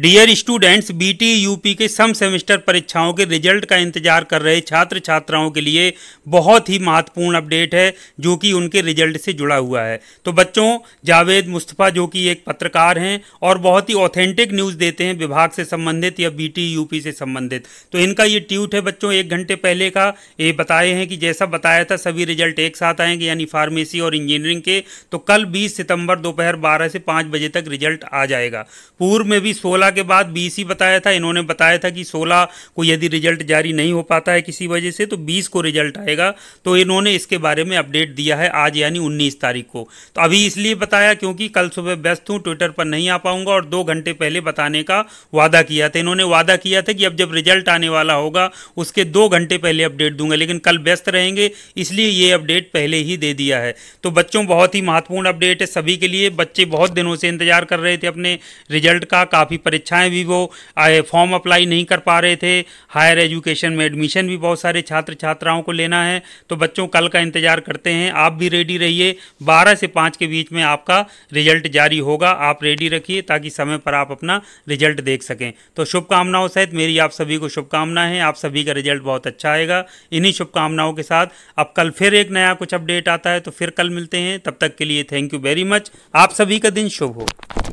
dear students BT UP के सम semester परीक्षाओं के रिजल्ट का इंतजार कर रहे छात्र छात्राओं के लिए बहुत ही महत्वपूर्ण अपडेट है जो कि उनके रिजल्ट से जुड़ा हुआ है तो बच्चों जावेद मुस्तफ़ा जो कि एक पत्रकार हैं और बहुत ही ऑथेंटिक न्यूज़ देते हैं विभाग से संबंधित या बी यूपी से संबंधित तो इनका ये ट्यूट है बच्चों एक घंटे पहले का ये बताए हैं कि जैसा बताया था सभी रिजल्ट एक साथ आएंगे यानी फार्मेसी और इंजीनियरिंग के तो कल बीस सितंबर दोपहर बारह से पाँच बजे तक रिजल्ट आ जाएगा पूर्व में भी सोलह सोलह के बाद बीस ही बताया था इन्होंने बताया था कि सोलह को यदि रिजल्ट जारी नहीं हो पाता है किसी वजह से तो बीस को रिजल्ट आएगा तो इन्होंने इसके बारे में अपडेट दिया है आज यानी उन्नीस तारीख को तो अभी इसलिए बताया क्योंकि कल सुबह व्यस्त हूँ ट्विटर पर नहीं आ पाऊंगा और दो घंटे पहले बताने का वादा किया था इन्होंने वादा किया था कि अब जब रिजल्ट आने वाला होगा उसके दो घंटे पहले अपडेट दूंगा लेकिन कल व्यस्त रहेंगे इसलिए ये अपडेट पहले ही दे दिया है तो बच्चों बहुत ही महत्वपूर्ण अपडेट है सभी के लिए बच्चे बहुत दिनों से इंतजार कर रहे थे अपने रिजल्ट का काफ़ी परेशान परीक्षाएं भी वो फॉर्म अप्लाई नहीं कर पा रहे थे हायर एजुकेशन में एडमिशन भी बहुत सारे छात्र छात्राओं को लेना है तो बच्चों कल का इंतजार करते हैं आप भी रेडी रहिए बारह से पाँच के बीच में आपका रिजल्ट जारी होगा आप रेडी रखिए ताकि समय पर आप अपना रिजल्ट देख सकें तो शुभकामनाओं सहित मेरी आप सभी को शुभकामनाएं हैं आप सभी का रिजल्ट बहुत अच्छा आएगा इन्हीं शुभकामनाओं के साथ अब कल फिर एक नया कुछ अपडेट आता है तो फिर कल मिलते हैं तब तक के लिए थैंक यू वेरी मच आप सभी का दिन शुभ हो